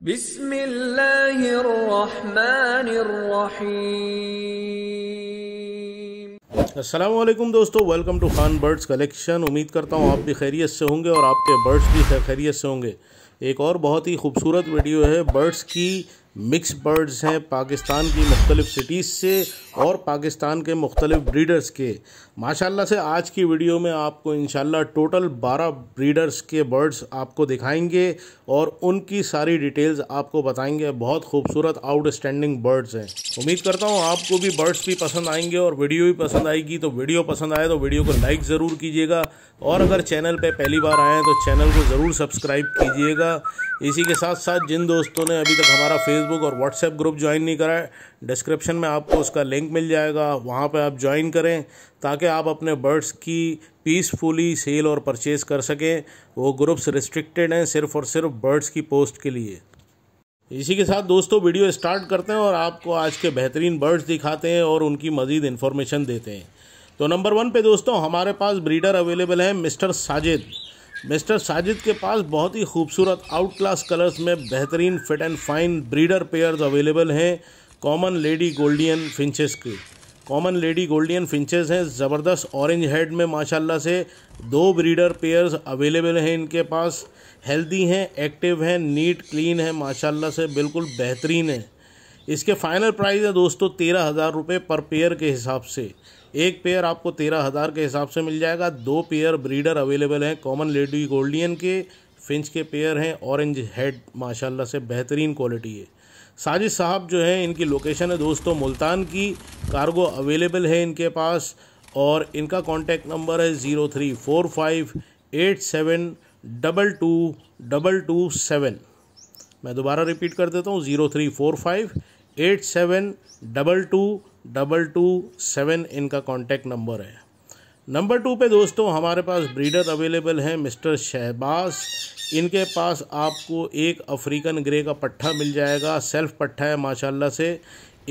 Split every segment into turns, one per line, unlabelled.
असलम दोस्तों welcome to Khan birds collection उम्मीद करता हूँ आप भी खैरियत से होंगे और आपके बर्ड्स भी खैरियत से होंगे एक और बहुत ही खूबसूरत वीडियो है बर्ड्स की मिक्स बर्ड्स हैं पाकिस्तान की मुख्तलिफ़ सिटीज़ से और पाकिस्तान के मुख्तलिफ ब्रीडर्स के माशाल्लाह से आज की वीडियो में आपको इन टोटल 12 ब्रीडर्स के बर्ड्स आपको दिखाएंगे और उनकी सारी डिटेल्स आपको बताएंगे बहुत खूबसूरत आउटस्टैंडिंग बर्ड्स हैं उम्मीद करता हूँ आपको भी बर्ड्स भी पसंद आएंगे और वीडियो भी पसंद आएगी तो वीडियो पसंद आए तो वीडियो को लाइक ज़रूर कीजिएगा और अगर चैनल पे पहली बार आए हैं तो चैनल को ज़रूर सब्सक्राइब कीजिएगा इसी के साथ साथ जिन दोस्तों ने अभी तक हमारा फेसबुक और व्हाट्सएप ग्रुप ज्वाइन नहीं करा है डिस्क्रिप्शन में आपको उसका लिंक मिल जाएगा वहाँ पे आप ज्वाइन करें ताकि आप अपने बर्ड्स की पीसफुली सेल और परचेज़ कर सकें वो ग्रुप्स रिस्ट्रिक्टेड हैं सिर्फ और सिर्फ बर्ड्स की पोस्ट के लिए इसी के साथ दोस्तों वीडियो स्टार्ट करते हैं और आपको आज के बेहतरीन बर्ड्स दिखाते हैं और उनकी मज़ीद इन्फॉर्मेशन देते हैं तो नंबर वन पे दोस्तों हमारे पास ब्रीडर अवेलेबल है मिस्टर साजिद मिस्टर साजिद के पास बहुत ही खूबसूरत आउट क्लास कलर्स में बेहतरीन fit and fine breeder pairs available हैं कॉमन लेडी गोल्डियन फिंचेस के कॉमन लेडी गोल्डियन फिंचेस हैं ज़बरदस्त ऑरेंज हेड में माशाल्लाह से दो ब्रीडर पेयर्स अवेलेबल हैं इनके पास हेल्दी हैं एक्टिव हैं नीट क्लीन है माशाल्लाह से बिल्कुल बेहतरीन है इसके फाइनल प्राइस है दोस्तों तेरह हज़ार रुपये पर पेयर के हिसाब से एक पेयर आपको तेरह हज़ार के हिसाब से मिल जाएगा दो पेयर ब्रीडर अवेलेबल हैं कॉमन लेडी गोल्डियन के फिंच के पेयर हैं ऑरेंज हेड माशाल्लाह से बेहतरीन क्वालिटी है साजिद साहब जो हैं इनकी लोकेशन है दोस्तों मुल्तान की कार्गो अवेलेबल है इनके पास और इनका कॉन्टैक्ट नंबर है zero three four five eight seven double two double two seven मैं दोबारा रिपीट कर देता हूँ zero three four five eight seven double two double two seven इनका कॉन्टैक्ट नंबर है नंबर टू पे दोस्तों हमारे पास ब्रीडर अवेलेबल हैं मिस्टर शहबाज इनके पास आपको एक अफ्रीकन ग्रे का पट्ठा मिल जाएगा सेल्फ पट्ठा है माशाल्लाह से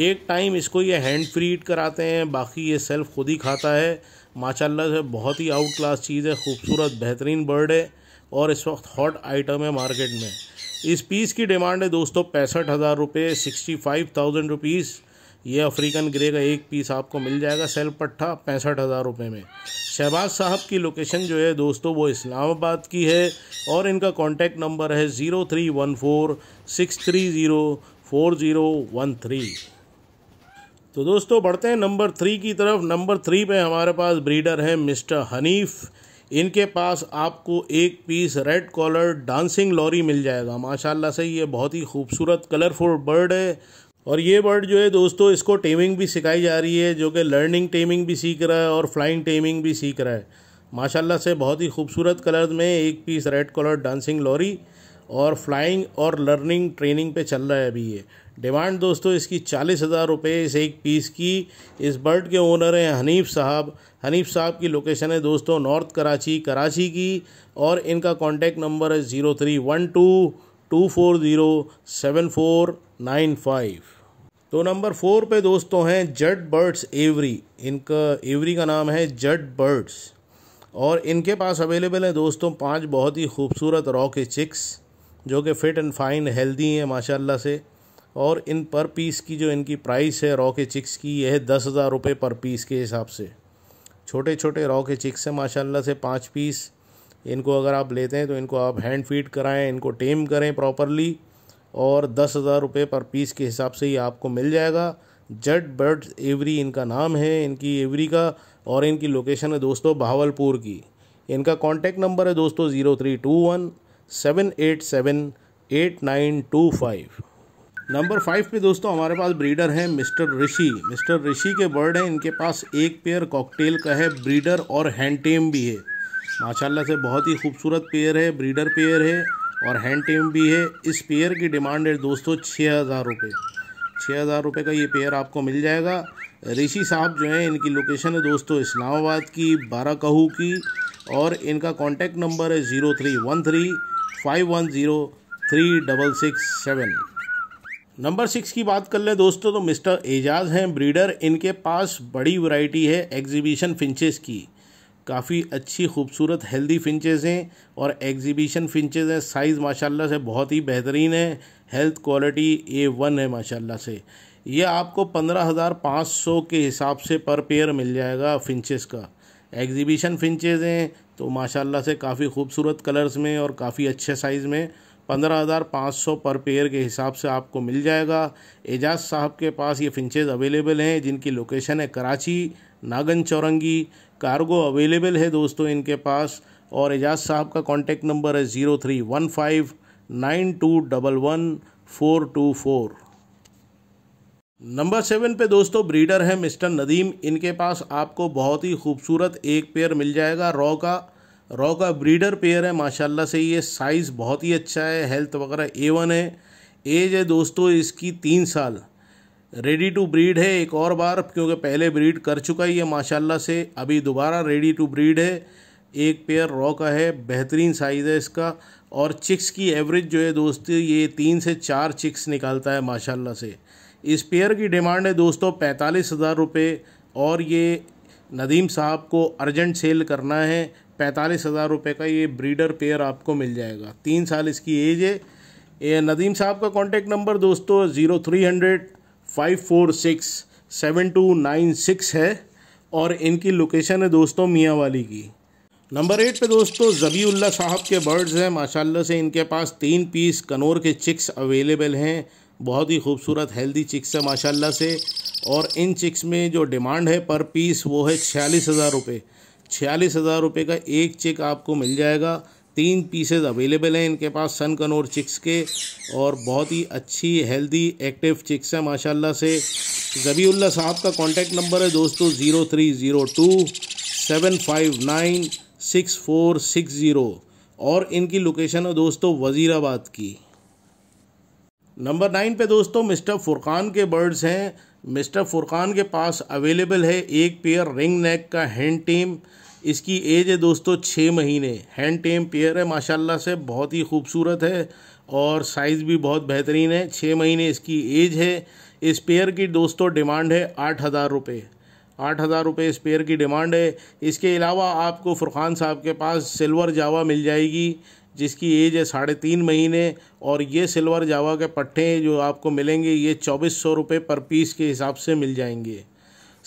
एक टाइम इसको ये हैंड फ्रीड कराते हैं बाकी ये सेल्फ खुद ही खाता है माशाल्लाह से बहुत ही आउट क्लास चीज़ है खूबसूरत बेहतरीन बर्ड है और इस वक्त हॉट आइटम है मार्केट में इस पीस की डिमांड है दोस्तों पैंसठ हज़ार रुपये सिक्सटी फाइव थाउजेंड रुपीज़ ये अफ्रीकन ग्रे का एक पीस आपको मिल जाएगा सेल पट्टा पैंसठ हज़ार रुपये में शहबाज साहब की लोकेशन जो है दोस्तों वो इस्लामाबाद की है और इनका कॉन्टैक्ट नंबर है zero three one four six three zero four zero one three तो दोस्तों बढ़ते हैं नंबर थ्री की तरफ नंबर थ्री पे हमारे पास ब्रीडर हैं मिस्टर हनीफ़ इनके पास आपको एक piece red collar dancing lory मिल जाएगा माशाल्लाह से ये बहुत ही खूबसूरत कलरफुल बर्ड है और ये बर्ड जो है दोस्तों इसको टेमिंग भी सिखाई जा रही है जो कि लर्निंग टेमिंग भी सीख रहा है और फ्लाइंग टेमिंग भी सीख रहा है माशाल्लाह से बहुत ही खूबसूरत कलर में एक piece red colour dancing lory और फ्लाइंग और लर्निंग ट्रेनिंग पे चल रहा है अभी ये डिमांड दोस्तों इसकी चालीस हज़ार रुपये इस एक पीस की इस बर्ड के ओनर हैं हनीफ साहब हनीफ साहब की लोकेशन है दोस्तों नॉर्थ कराची कराची की और इनका कॉन्टैक्ट नंबर है zero three one two two four zero seven four nine five तो नंबर फोर पे दोस्तों हैं जड बर्ड्स एवरी इनका एवरी का नाम है जड बर्ड्स और इनके पास अवेलेबल हैं दोस्तों पांच बहुत ही खूबसूरत रॉ के चिक्स जो कि फ़िट एंड फाइन हेल्दी हैं माशाल्लाह से और इन पर पीस की जो इनकी प्राइस है रॉ के चिक्स की यह है दस हज़ार रुपये पर पीस के हिसाब से छोटे छोटे रॉ के चिक्स हैं माशाला से पाँच पीस इनको अगर आप लेते हैं तो इनको आप हैंड फीड कराएं इनको टेम करें प्रॉपरली और दस हज़ार रुपये पर पीस के हिसाब से ही आपको मिल जाएगा जेड बर्ड एवरी इनका नाम है इनकी एवरी का और इनकी लोकेशन है दोस्तों भावलपुर की इनका कॉन्टैक्ट नंबर है दोस्तों zero three two one seven eight seven eight nine two five number five पे दोस्तों हमारे पास ब्रीडर हैं मिस्टर ऋषि मिस्टर ऋषि के बर्ड हैं इनके पास एक पेयर कॉकटेल का है ब्रीडर और हैंडटेम भी है माशाल्लाह से बहुत ही खूबसूरत पेयर है ब्रीडर पेयर है और हैंड टीम भी है इस पेयर की डिमांड है दोस्तों छः हज़ार रुपये छः हज़ार रुपये का ये पेयर आपको मिल जाएगा ऋषि साहब जो हैं इनकी लोकेशन है दोस्तों इस्लामाबाद की बाराकहू कहू की और इनका कॉन्टैक्ट नंबर है zero three one three five one zero three double six seven number six की बात कर ले दोस्तों तो मिस्टर एजाज हैं ब्रीडर इनके पास बड़ी वैरायटी है एग्जीबिशन फिंचेस की काफ़ी अच्छी खूबसूरत हेल्दी फिंचेस हैं और एग्जीबिशन फिंचेस हैं साइज़ माशाल्लाह से बहुत ही बेहतरीन है हेल्थ क्वालिटी ए वन है माशाल्लाह से ये आपको पंद्रह हज़ार पाँच सौ के हिसाब से पर पेयर मिल जाएगा फिंचेस का एग्जीबिशन फिंचेस हैं तो माशाल्लाह से काफ़ी खूबसूरत कलर्स में और काफ़ी अच्छे साइज़ में पंद्रह हज़ार पाँच सौ पर पेयर के हिसाब से आपको मिल जाएगा एजाज साहब के पास ये फिंचेज़ अवेलेबल हैं जिनकी लोकेशन है कराची नागन चौरंगी कार्गो अवेलेबल है दोस्तों इनके पास और एजाज साहब का कॉन्टेक्ट नंबर है zero three one five nine two double one four two four number seven पे दोस्तों ब्रीडर है मिस्टर नदीम इनके पास आपको बहुत ही खूबसूरत एक पेयर मिल जाएगा रॉ का रॉ का ब्रीडर पेयर है माशाल्लाह से ये साइज़ बहुत ही अच्छा है हेल्थ वगैरह ए वन है एज है दोस्तों इसकी तीन साल रेडी टू ब्रीड है एक और बार क्योंकि पहले ब्रीड कर चुका ही है माशाल्लाह से अभी दोबारा रेडी टू ब्रीड है एक पेयर रॉ का है बेहतरीन साइज़ है इसका और चिक्स की एवरेज जो है दोस्तों ये तीन से चार चिक्स निकालता है माशाल्लाह से इस पेयर की डिमांड है दोस्तों पैंतालीस हज़ार रुपये और ये नदीम साहब को अर्जेंट सेल करना है पैंतालीस हज़ार रुपये का ये ब्रीडर पेयर आपको मिल जाएगा तीन साल इसकी एज है ये नदीम साहब का कॉन्टेक्ट नंबर दोस्तों zero three hundred five four six seven two nine six है और इनकी लोकेशन है दोस्तों मियाँ वाली की नंबर एट पे दोस्तों जबीउल्ला साहब के बर्ड्स हैं माशाल्लाह से इनके पास तीन पीस कनौर के चिक्स अवेलेबल हैं बहुत ही खूबसूरत हेल्दी चिक्स है माशाल्लाह से और इन चिक्स में जो डिमांड है पर पीस वो है छियालीस हज़ार रुपये छियालीस हज़ार रुपये का एक चेक आपको मिल जाएगा तीन पीसेज अवेलेबल हैं इनके पास सन कनोर चिक्स के और बहुत ही अच्छी हेल्दी एक्टिव चिक्स हैं माशाल्लाह से जबीउल्ला साहब का कांटेक्ट नंबर है दोस्तों zero three zero two seven five nine six four six zero और इनकी लोकेशन है दोस्तों वज़ीराबाद की नंबर नाइन पे दोस्तों मिस्टर फुरकान के बर्ड्स हैं मिस्टर फुरकान के पास अवेलेबल है एक पेयर रिंग नेक का हैंड टेम इसकी एज है दोस्तों छः महीने हैंड टेम पेयर है माशाल्लाह से बहुत ही खूबसूरत है और साइज़ भी बहुत बेहतरीन है छः महीने इसकी एज है इस पेयर की दोस्तों डिमांड है आठ हज़ार रुपये आठ हज़ार रुपये इस पेयर की डिमांड है इसके अलावा आपको फुरखान साहब के पास सिल्वर जावा मिल जाएगी जिसकी एज है साढ़े तीन महीने और ये सिल्वर जावा के पट्टे जो आपको मिलेंगे ये चौबीस सौ रुपये पर पीस के हिसाब से मिल जाएंगे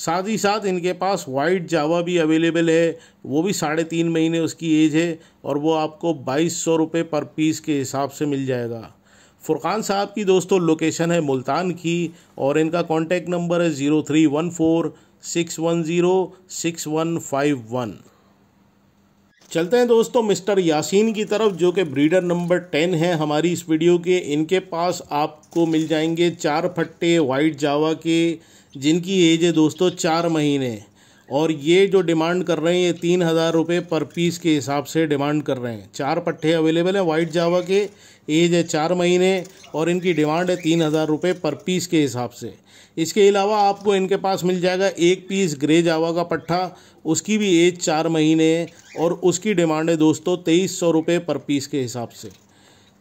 साथ ही साथ इनके पास वाइट जावा भी अवेलेबल है वो भी साढ़े तीन महीने उसकी एज है और वो आपको बाईस सौ रुपये पर पीस के हिसाब से मिल जाएगा फुरकान साहब की दोस्तों लोकेशन है मुल्तान की और इनका कॉन्टेक्ट नंबर है zero three one four six one zero six one five one चलते हैं दोस्तों मिस्टर यासीन की तरफ जो कि ब्रीडर नंबर टेन है हमारी इस वीडियो के इनके पास आपको मिल जाएंगे चार फट्टे वाइट जावा के जिनकी एज है दोस्तों चार महीने और ये जो डिमांड कर रहे हैं ये तीन हज़ार रुपये पर पीस के हिसाब से डिमांड कर रहे हैं चार पट्टे अवेलेबल हैं वाइट जावा के एज है चार महीने और इनकी डिमांड है तीन हज़ार रुपये पर पीस के हिसाब से इसके अलावा आपको इनके पास मिल जाएगा एक पीस ग्रे जावा का पट्ठा उसकी भी एज चार महीने है और उसकी डिमांड है दोस्तों तेईस सौ रुपये पर पीस के हिसाब से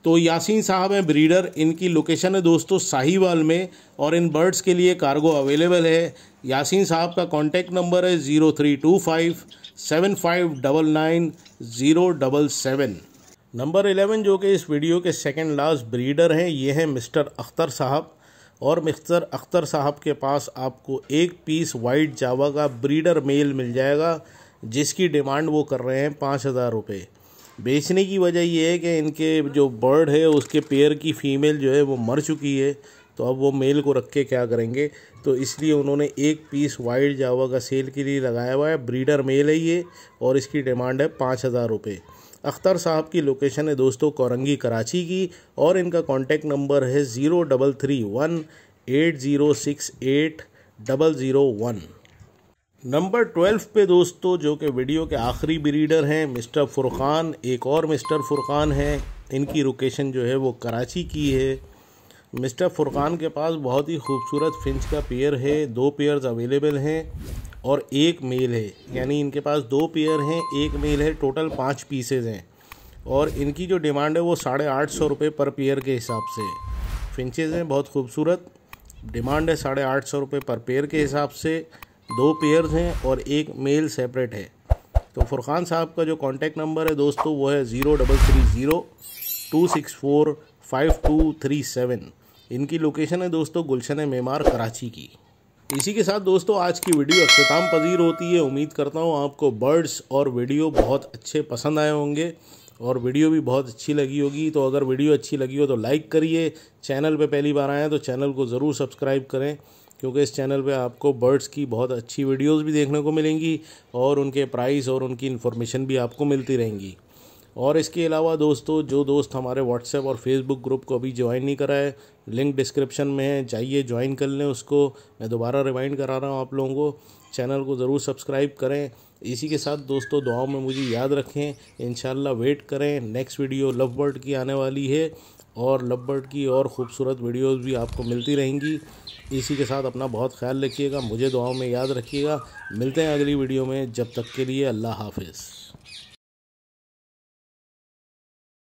तो यासीन साहब हैं ब्रीडर इनकी लोकेशन है दोस्तों साहिवाल में और इन बर्ड्स के लिए कार्गो अवेलेबल है यासीन साहब का कॉन्टैक्ट नंबर है zero three two five seven five double nine zero double seven number eleven जो कि इस वीडियो के सेकंड लास्ट ब्रीडर हैं ये हैं मिस्टर अख्तर साहब और मिस्टर अख्तर साहब के पास आपको एक पीस वाइट जावा का ब्रीडर मेल मिल जाएगा जिसकी डिमांड वो कर रहे हैं पाँच हज़ार रुपये बेचने की वजह यह है कि इनके जो बर्ड है उसके पेयर की फ़ीमेल जो है वो मर चुकी है तो अब वो मेल को रख के क्या करेंगे तो इसलिए उन्होंने एक पीस वाइट जावा का सेल के लिए लगाया हुआ है ब्रीडर मेल है ये और इसकी डिमांड है पाँच हज़ार रुपये अख्तर साहब की लोकेशन है दोस्तों कोरंगी कराची की और इनका कॉन्टैक्ट नंबर है zero double three one eight zero six eight double zero one number twelve पे दोस्तों जो कि वीडियो के आखिरी ब्रीडर हैं मिस्टर फुरखान एक और मिस्टर फुरखान हैं इनकी लोकेशन जो है वो कराची की है मिस्टर फुरखान के पास बहुत ही खूबसूरत फिंच का पेयर है दो पेयर्स अवेलेबल हैं और एक मेल है यानी इनके पास दो पेयर हैं एक मेल है टोटल पाँच पीसेज हैं और इनकी जो डिमांड है वो साढ़े आठ सौ रुपये पर पेयर के हिसाब से फिंचेज हैं बहुत खूबसूरत डिमांड है साढ़े आठ सौ रुपये पर पेयर के हिसाब से दो पेयर हैं और एक मेल सेपरेट है तो फुरखान साहब का जो कॉन्टैक्ट नंबर है दोस्तों वो है zero double three zero two six four five two three seven इनकी लोकेशन है दोस्तों गुलशन मेमार कराची की इसी के साथ दोस्तों आज की वीडियो अख्ताम पजीर होती है उम्मीद करता हूँ आपको बर्ड्स और वीडियो बहुत अच्छे पसंद आए होंगे और वीडियो भी बहुत अच्छी लगी होगी तो अगर वीडियो अच्छी लगी हो तो लाइक करिए चैनल पे पहली बार आए हैं तो चैनल को ज़रूर सब्सक्राइब करें क्योंकि इस चैनल पे आपको बर्ड्स की बहुत अच्छी वीडियोस भी देखने को मिलेंगी और उनके प्राइस और उनकी इन्फॉर्मेशन भी आपको मिलती रहेंगी और इसके अलावा दोस्तों जो दोस्त हमारे व्हाट्सएप और फेसबुक ग्रुप को अभी ज्वाइन नहीं करा है लिंक डिस्क्रिप्शन में है जाइए ज्वाइन कर लें उसको मैं दोबारा रिमाइंड करा रहा हूँ आप लोगों को चैनल को ज़रूर सब्सक्राइब करें इसी के साथ दोस्तों दुआओं में मुझे याद रखें इन वेट करें नेक्स्ट वीडियो लव बर्ड की आने वाली है और लव बर्ड की और ख़ूबसूरत वीडियोज़ भी आपको मिलती रहेंगी इसी के साथ अपना बहुत ख्याल रखिएगा मुझे दुआओं में याद रखिएगा मिलते हैं अगली वीडियो में जब तक के लिए अल्लाह हाफिज़